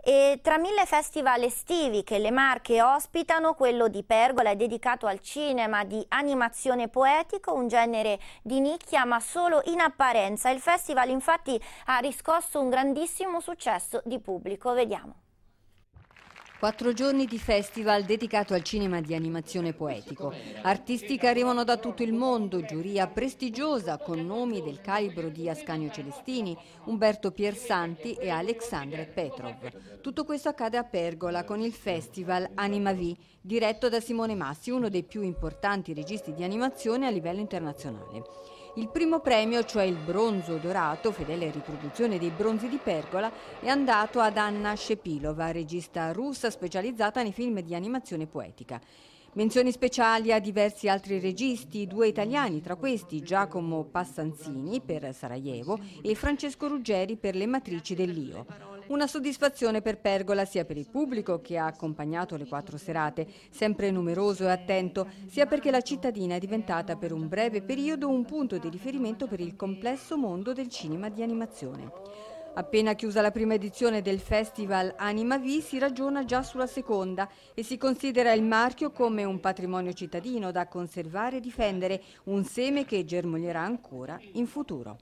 E tra mille festival estivi che le Marche ospitano, quello di Pergola è dedicato al cinema di animazione poetico, un genere di nicchia ma solo in apparenza. Il festival infatti ha riscosso un grandissimo successo di pubblico. Vediamo. Quattro giorni di festival dedicato al cinema di animazione poetico. Artisti che arrivano da tutto il mondo, giuria prestigiosa con nomi del calibro di Ascanio Celestini, Umberto Piersanti e Alexandre Petrov. Tutto questo accade a Pergola con il festival Anima V, diretto da Simone Massi, uno dei più importanti registi di animazione a livello internazionale. Il primo premio, cioè il bronzo dorato, fedele riproduzione dei bronzi di Pergola, è andato ad Anna Shepilova, regista russa specializzata nei film di animazione poetica. Menzioni speciali a diversi altri registi, due italiani, tra questi Giacomo Passanzini per Sarajevo e Francesco Ruggeri per Le matrici dell'Io. Una soddisfazione per Pergola sia per il pubblico che ha accompagnato le quattro serate, sempre numeroso e attento, sia perché la cittadina è diventata per un breve periodo un punto di riferimento per il complesso mondo del cinema di animazione. Appena chiusa la prima edizione del festival Anima V si ragiona già sulla seconda e si considera il marchio come un patrimonio cittadino da conservare e difendere, un seme che germoglierà ancora in futuro.